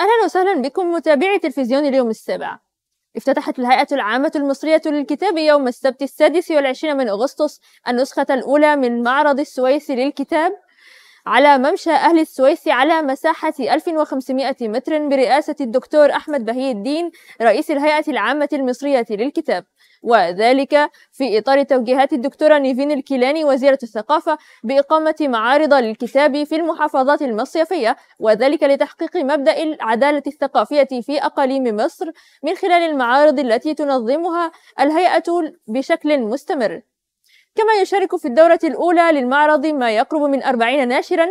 أهلا وسهلا بكم متابعي تلفزيون اليوم السابع افتتحت الهيئة العامة المصرية للكتاب يوم السبت السادس والعشرين من أغسطس النسخة الأولى من معرض السويس للكتاب على ممشى أهل السويس على مساحة 1500 متر برئاسة الدكتور أحمد بهي الدين رئيس الهيئة العامة المصرية للكتاب وذلك في إطار توجيهات الدكتورة نيفين الكيلاني وزيرة الثقافة بإقامة معارض للكتاب في المحافظات المصيفية وذلك لتحقيق مبدأ العدالة الثقافية في أقاليم مصر من خلال المعارض التي تنظمها الهيئة بشكل مستمر كما يشارك في الدورة الأولى للمعرض ما يقرب من 40 ناشرا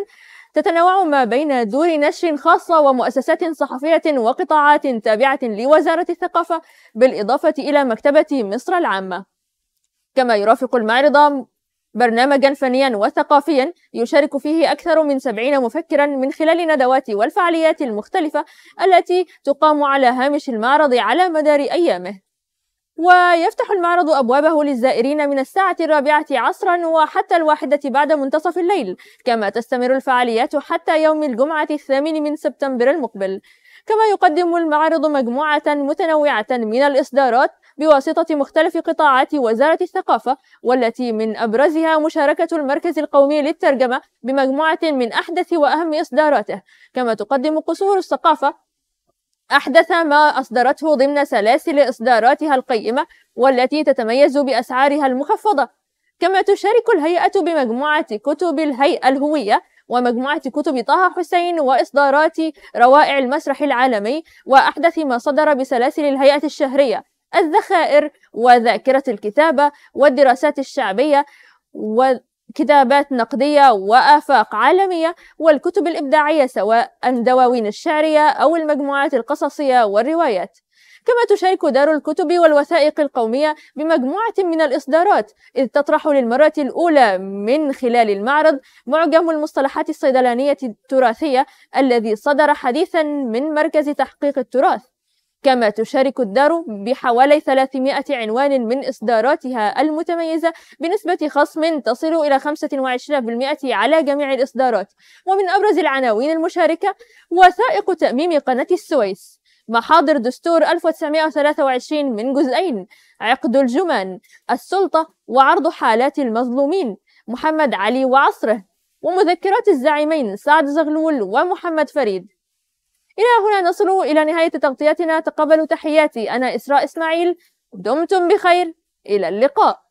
تتنوع ما بين دور نشر خاصة ومؤسسات صحفية وقطاعات تابعة لوزارة الثقافة بالإضافة إلى مكتبة مصر العامة كما يرافق المعرض برنامجا فنيا وثقافيا يشارك فيه أكثر من سبعين مفكرا من خلال الندوات والفعاليات المختلفة التي تقام على هامش المعرض على مدار أيامه ويفتح المعرض أبوابه للزائرين من الساعة الرابعة عصرا وحتى الواحدة بعد منتصف الليل كما تستمر الفعاليات حتى يوم الجمعة الثامن من سبتمبر المقبل كما يقدم المعرض مجموعة متنوعة من الإصدارات بواسطة مختلف قطاعات وزارة الثقافة والتي من أبرزها مشاركة المركز القومي للترجمة بمجموعة من أحدث وأهم إصداراته كما تقدم قصور الثقافة أحدث ما أصدرته ضمن سلاسل إصداراتها القيمة والتي تتميز بأسعارها المخفضة كما تشارك الهيئة بمجموعة كتب الهيئة الهوية ومجموعة كتب طه حسين وإصدارات روائع المسرح العالمي وأحدث ما صدر بسلاسل الهيئة الشهرية الذخائر وذاكرة الكتابة والدراسات الشعبية و... كتابات نقدية وآفاق عالمية والكتب الإبداعية سواء الدواوين الشعرية أو المجموعات القصصية والروايات كما تشارك دار الكتب والوثائق القومية بمجموعة من الإصدارات إذ تطرح للمرة الأولى من خلال المعرض معجم المصطلحات الصيدلانية التراثية الذي صدر حديثا من مركز تحقيق التراث كما تشارك الدار بحوالي 300 عنوان من إصداراتها المتميزة بنسبة خصم تصل إلى 25% على جميع الإصدارات ومن أبرز العناوين المشاركة وثائق تأميم قناة السويس محاضر دستور 1923 من جزئين عقد الجمان السلطة وعرض حالات المظلومين محمد علي وعصره ومذكرات الزعيمين سعد زغلول ومحمد فريد إلى هنا نصل إلى نهاية تغطيتنا تقبلوا تحياتي أنا إسراء إسماعيل دمتم بخير إلى اللقاء